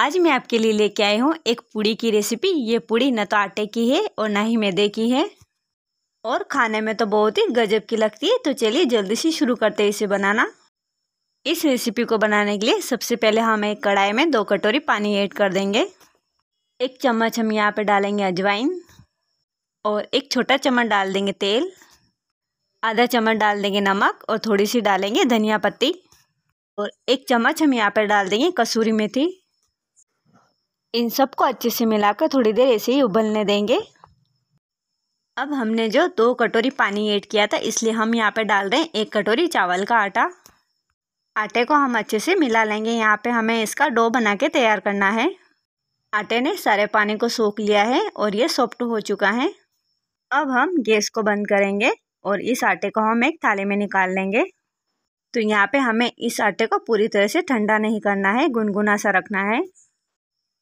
आज मैं आपके लिए लेके आई हूँ एक पूड़ी की रेसिपी ये पूड़ी ना तो आटे की है और ना ही मैदे की है और खाने में तो बहुत ही गजब की लगती है तो चलिए जल्दी से शुरू करते हैं इसे बनाना इस रेसिपी को बनाने के लिए सबसे पहले हम एक कढ़ाई में दो कटोरी पानी ऐड कर देंगे एक चम्मच हम यहाँ पे डालेंगे अजवाइन और एक छोटा चम्मच डाल देंगे तेल आधा चम्मच डाल देंगे नमक और थोड़ी सी डालेंगे धनिया पत्ती और एक चम्मच हम यहाँ पर डाल देंगे कसूरी मेथी इन सबको अच्छे से मिलाकर थोड़ी देर ऐसे ही उबलने देंगे अब हमने जो दो कटोरी पानी ऐड किया था इसलिए हम यहाँ पे डाल रहे हैं एक कटोरी चावल का आटा आटे को हम अच्छे से मिला लेंगे यहाँ पे हमें इसका डो बना के तैयार करना है आटे ने सारे पानी को सोख लिया है और ये सॉफ्ट हो चुका है अब हम गैस को बंद करेंगे और इस आटे को हम एक थाली में निकाल लेंगे तो यहाँ पे हमें इस आटे को पूरी तरह से ठंडा नहीं करना है गुनगुना सा रखना है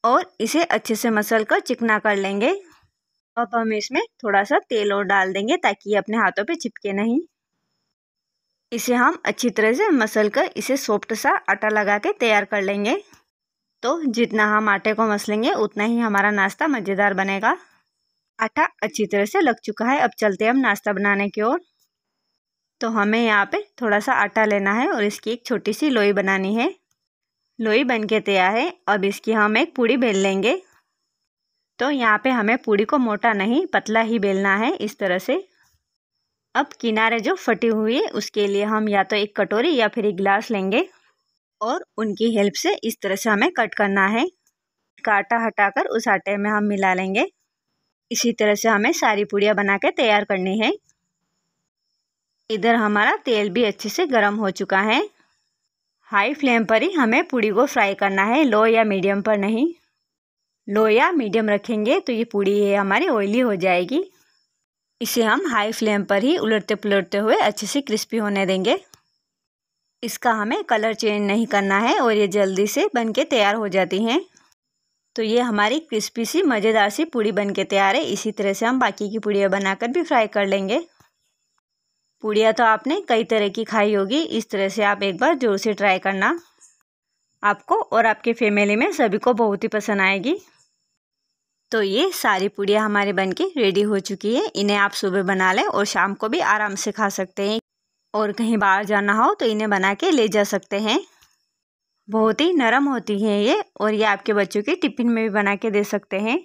और इसे अच्छे से मसल कर चिकना कर लेंगे अब हम इसमें थोड़ा सा तेल और डाल देंगे ताकि ये अपने हाथों पे चिपके नहीं इसे हम अच्छी तरह से मसल कर इसे सॉफ्ट सा आटा लगा के तैयार कर लेंगे तो जितना हम आटे को मसलेंगे उतना ही हमारा नाश्ता मज़ेदार बनेगा आटा अच्छी तरह से लग चुका है अब चलते हैं हम नाश्ता बनाने की ओर तो हमें यहाँ पे थोड़ा सा आटा लेना है और इसकी एक छोटी सी लोई बनानी है लोई बन के तैयार है अब इसकी हम एक पूड़ी बेल लेंगे तो यहाँ पे हमें पूड़ी को मोटा नहीं पतला ही बेलना है इस तरह से अब किनारे जो फटी हुई है उसके लिए हम या तो एक कटोरी या फिर एक गिलास लेंगे और उनकी हेल्प से इस तरह से हमें कट करना है का आटा हटाकर उस आटे में हम मिला लेंगे इसी तरह से हमें सारी पूड़ियाँ बना के तैयार करनी है इधर हमारा तेल भी अच्छे से गर्म हो चुका है हाई फ्लेम पर ही हमें पूड़ी को फ्राई करना है लो या मीडियम पर नहीं लो या मीडियम रखेंगे तो ये पूड़ी है हमारी ऑयली हो जाएगी इसे हम हाई फ्लेम पर ही उलटते पुलटते हुए अच्छे से क्रिस्पी होने देंगे इसका हमें कलर चेंज नहीं करना है और ये जल्दी से बन के तैयार हो जाती हैं तो ये हमारी क्रिस्पी सी मज़ेदार सी पूड़ी बन के तैयार है इसी तरह से हम बाकी की पूड़ियाँ बनाकर भी फ्राई कर लेंगे पूड़िया तो आपने कई तरह की खाई होगी इस तरह से आप एक बार ज़ोर से ट्राई करना आपको और आपके फैमिली में सभी को बहुत ही पसंद आएगी तो ये सारी पूड़ियाँ हमारे बन के रेडी हो चुकी है इन्हें आप सुबह बना लें और शाम को भी आराम से खा सकते हैं और कहीं बाहर जाना हो तो इन्हें बना के ले जा सकते हैं बहुत ही नरम होती हैं ये और ये आपके बच्चों के टिफ़िन में भी बना के दे सकते हैं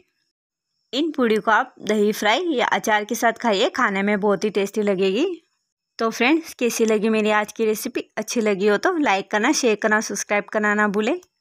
इन पूड़ी को आप दही फ्राई या अचार के साथ खाइए खाने में बहुत ही टेस्टी लगेगी तो फ्रेंड्स कैसी लगी मेरी आज की रेसिपी अच्छी लगी हो तो लाइक करना शेयर करना सब्सक्राइब करना ना भूलें